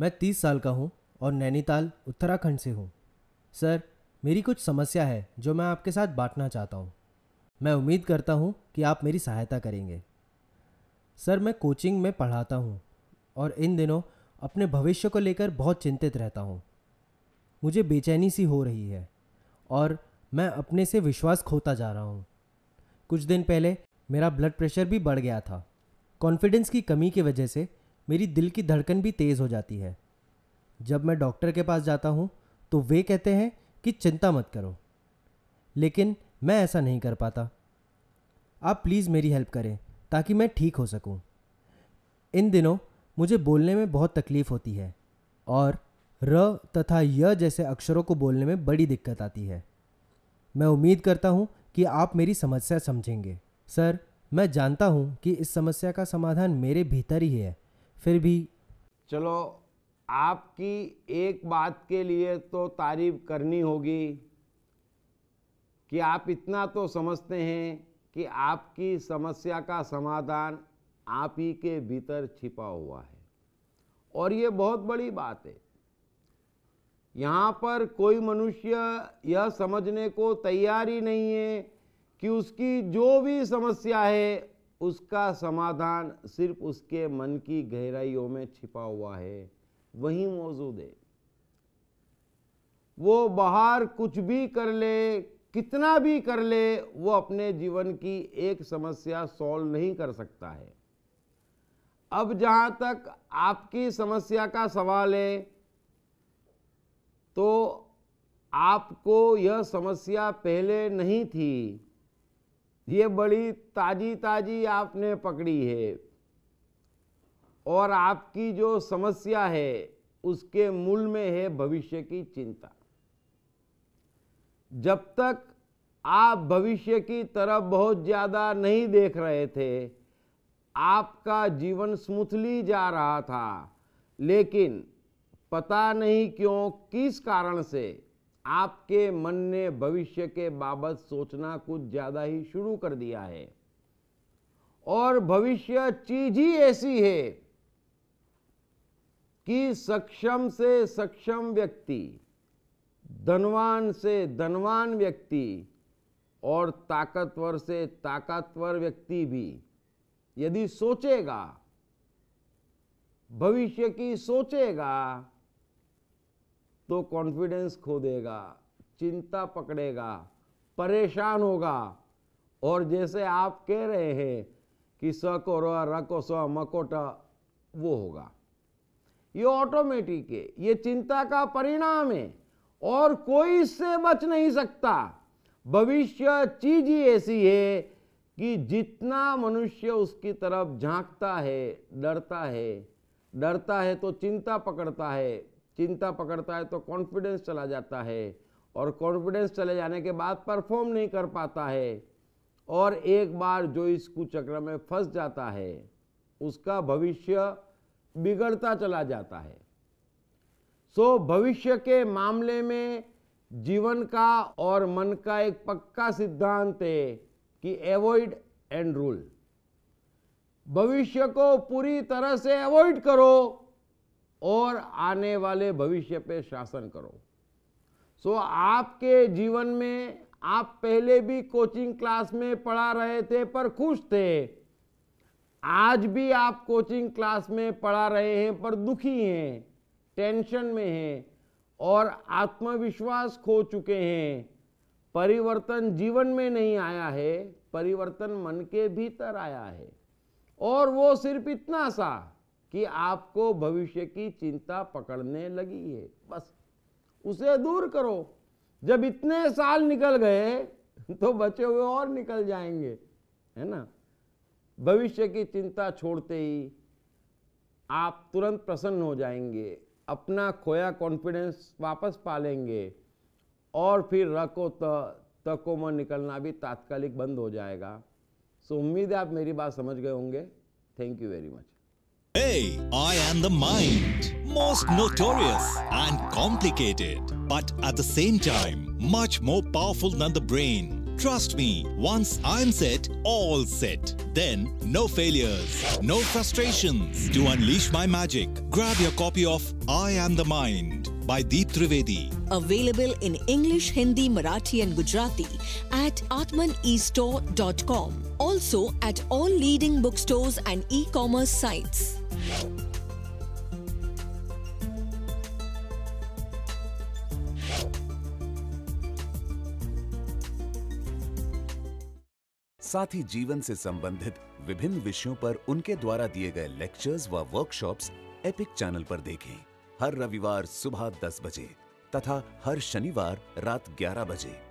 मैं तीस साल का हूँ और नैनीताल उत्तराखंड से हूँ सर मेरी कुछ समस्या है जो मैं आपके साथ बांटना चाहता हूँ मैं उम्मीद करता हूँ कि आप मेरी सहायता करेंगे सर मैं कोचिंग में पढ़ाता हूँ और इन दिनों अपने भविष्य को लेकर बहुत चिंतित रहता हूँ मुझे बेचैनी सी हो रही है और मैं अपने से विश्वास खोता जा रहा हूँ कुछ दिन पहले मेरा ब्लड प्रेशर भी बढ़ गया था कॉन्फिडेंस की कमी की वजह से मेरी दिल की धड़कन भी तेज़ हो जाती है जब मैं डॉक्टर के पास जाता हूँ तो वे कहते हैं कि चिंता मत करो लेकिन मैं ऐसा नहीं कर पाता आप प्लीज़ मेरी हेल्प करें ताकि मैं ठीक हो सकूं। इन दिनों मुझे बोलने में बहुत तकलीफ़ होती है और र तथा य जैसे अक्षरों को बोलने में बड़ी दिक्कत आती है मैं उम्मीद करता हूँ कि आप मेरी समस्या समझेंगे सर मैं जानता हूँ कि इस समस्या का समाधान मेरे भीतर ही है फिर भी चलो आपकी एक बात के लिए तो तारीफ करनी होगी कि आप इतना तो समझते हैं कि आपकी समस्या का समाधान आप ही के भीतर छिपा हुआ है और ये बहुत बड़ी बात है यहाँ पर कोई मनुष्य यह समझने को तैयार ही नहीं है कि उसकी जो भी समस्या है उसका समाधान सिर्फ उसके मन की गहराइयों में छिपा हुआ है वही मौजूद है वो बाहर कुछ भी कर ले कितना भी कर ले वो अपने जीवन की एक समस्या सॉल्व नहीं कर सकता है अब जहाँ तक आपकी समस्या का सवाल है तो आपको यह समस्या पहले नहीं थी ये बड़ी ताजी ताजी आपने पकड़ी है और आपकी जो समस्या है उसके मूल में है भविष्य की चिंता जब तक आप भविष्य की तरफ बहुत ज़्यादा नहीं देख रहे थे आपका जीवन स्मूथली जा रहा था लेकिन पता नहीं क्यों किस कारण से आपके मन ने भविष्य के बाबत सोचना कुछ ज़्यादा ही शुरू कर दिया है और भविष्य चीज ही ऐसी है कि सक्षम से सक्षम व्यक्ति धनवान से धनवान व्यक्ति और ताकतवर से ताकतवर व्यक्ति भी यदि सोचेगा भविष्य की सोचेगा तो कॉन्फिडेंस खो देगा चिंता पकड़ेगा परेशान होगा और जैसे आप कह रहे हैं कि स को रो र को स मकोट वो होगा ये ऑटोमेटिक है ये चिंता का परिणाम है और कोई इससे बच नहीं सकता भविष्य चीज ही ऐसी है कि जितना मनुष्य उसकी तरफ झांकता है डरता है डरता है तो चिंता पकड़ता है चिंता पकड़ता है तो कॉन्फिडेंस चला जाता है और कॉन्फिडेंस चले जाने के बाद परफॉर्म नहीं कर पाता है और एक बार जो इस कुचक्र में फंस जाता है उसका भविष्य बिगड़ता चला जाता है सो भविष्य के मामले में जीवन का और मन का एक पक्का सिद्धांत है कि एवॉइड एंड रूल भविष्य को पूरी तरह से अवॉइड करो और आने वाले भविष्य पे शासन करो सो so, आपके जीवन में आप पहले भी कोचिंग क्लास में पढ़ा रहे थे पर खुश थे आज भी आप कोचिंग क्लास में पढ़ा रहे हैं पर दुखी हैं टेंशन में हैं और आत्मविश्वास खो चुके हैं परिवर्तन जीवन में नहीं आया है परिवर्तन मन के भीतर आया है और वो सिर्फ इतना सा कि आपको भविष्य की चिंता पकड़ने लगी है बस उसे दूर करो जब इतने साल निकल गए तो बचे हुए और निकल जाएंगे है ना भविष्य की चिंता छोड़ते ही आप तुरंत प्रसन्न हो जाएंगे अपना खोया कॉन्फिडेंस वापस पा लेंगे और फिर रको तको में निकलना भी तात्कालिक बंद हो जाएगा सो उम्मीद है आप मेरी बात समझ गए होंगे thank you very much A. I am the mind. Most notorious and complicated, but at the same time, much more powerful than the brain. Trust me, once I'm set, all set. Then, no failures, no frustrations. To unleash my magic, grab your copy of I Am the Mind by Deep Trivedi. Available in English, Hindi, Marathi and Gujarati at atmanestore.com. Also at all leading bookstores and e-commerce sites. साथ ही जीवन से संबंधित विभिन्न विषयों पर उनके द्वारा दिए गए लेक्चर्स व वर्कशॉप्स एपिक चैनल पर देखें हर रविवार सुबह 10 बजे तथा हर शनिवार रात 11 बजे